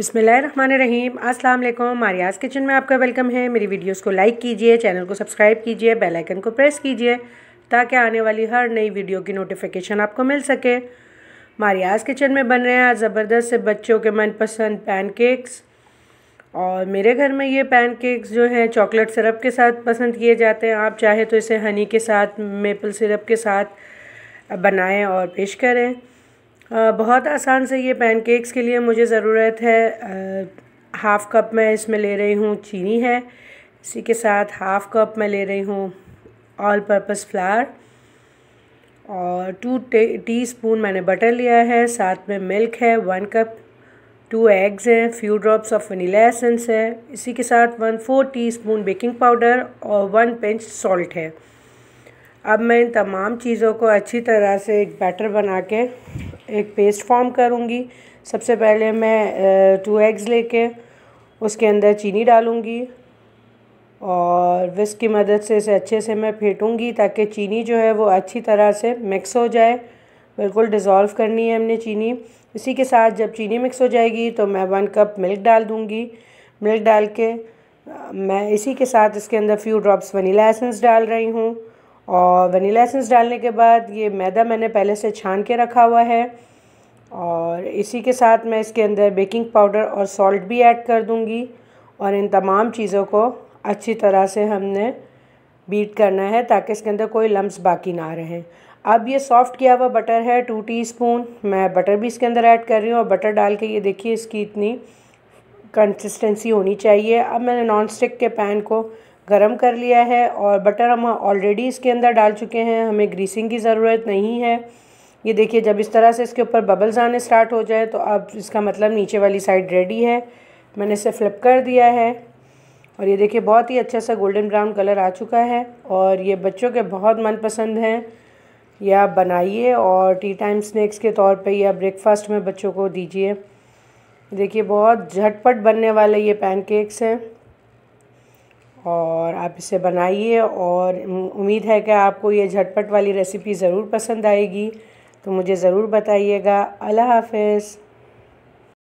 बिसमीम अस्सलाम वालेकुम मारियाज किचन में आपका वेलकम है मेरी वीडियोस को लाइक कीजिए चैनल को सब्सक्राइब कीजिए बेल आइकन को प्रेस कीजिए ताकि आने वाली हर नई वीडियो की नोटिफिकेशन आपको मिल सके मारियाज किचन में बन रहे हैं आज ज़बरदस्त से बच्चों के मनपसंद पैनकेक्स और मेरे घर में ये पैनकेक्स जो हैं चॉकलेट सिरप के साथ पसंद किए जाते हैं आप चाहे तो इसे हनी के साथ मेपल सिरप के साथ बनाएँ और पेश करें बहुत आसान से ये पैनकेक्स के लिए मुझे ज़रूरत है हाफ़ कप मैं इसमें ले रही हूँ चीनी है इसी के साथ हाफ़ कप मैं ले रही हूँ ऑल पर्पज़ फ्लावर और टू टी स्पून मैंने बटर लिया है साथ में मिल्क है वन कप टू एग्स हैं few drops of vanilla essence है इसी के साथ one four teaspoon baking powder और वन पिंच सॉल्ट है अब मैं इन तमाम चीज़ों को अच्छी तरह से एक बैटर बना के एक पेस्ट फॉर्म करूँगी सबसे पहले मैं टू एग्स लेके उसके अंदर चीनी डालूँगी और विस्क की मदद से इसे अच्छे से मैं फेंटूँगी ताकि चीनी जो है वो अच्छी तरह से मिक्स हो जाए बिल्कुल डिज़ोल्व करनी है हमने चीनी इसी के साथ जब चीनी मिक्स हो जाएगी तो मैं वन कप मिल्क डाल दूँगी मिल्क डाल के मैं इसी के साथ इसके अंदर फ्यू ड्रॉप्स वनीला एसेंस डाल रही हूँ और वनीला एसेंस डालने के बाद ये मैदा मैंने पहले से छान के रखा हुआ है और इसी के साथ मैं इसके अंदर बेकिंग पाउडर और सॉल्ट भी ऐड कर दूँगी और इन तमाम चीज़ों को अच्छी तरह से हमने बीट करना है ताकि इसके अंदर कोई लम्ब बाकी ना रहें अब ये सॉफ़्ट किया हुआ बटर है टू टीस्पून मैं बटर भी इसके अंदर ऐड कर रही हूँ और बटर डाल के ये देखिए इसकी इतनी कंसिस्टेंसी होनी चाहिए अब मैंने नॉन स्टिक के पैन को गर्म कर लिया है और बटर हम ऑलरेडी इसके अंदर डाल चुके हैं हमें ग्रीसिंग की ज़रूरत नहीं है ये देखिए जब इस तरह से इसके ऊपर बबल्स आने स्टार्ट हो जाए तो अब इसका मतलब नीचे वाली साइड रेडी है मैंने इसे फ्लिप कर दिया है और ये देखिए बहुत ही अच्छा सा गोल्डन ब्राउन कलर आ चुका है और ये बच्चों के बहुत मनपसंद हैं ये आप बनाइए और टी टाइम स्नैक्स के तौर पे या ब्रेकफास्ट में बच्चों को दीजिए देखिए बहुत झटपट बनने वाले ये पैनकेक्स हैं और आप इसे बनाइए और उम्मीद है कि आपको ये झटपट वाली रेसिपी ज़रूर पसंद आएगी तो मुझे ज़रूर बताइएगा अल्लाह हाफिज़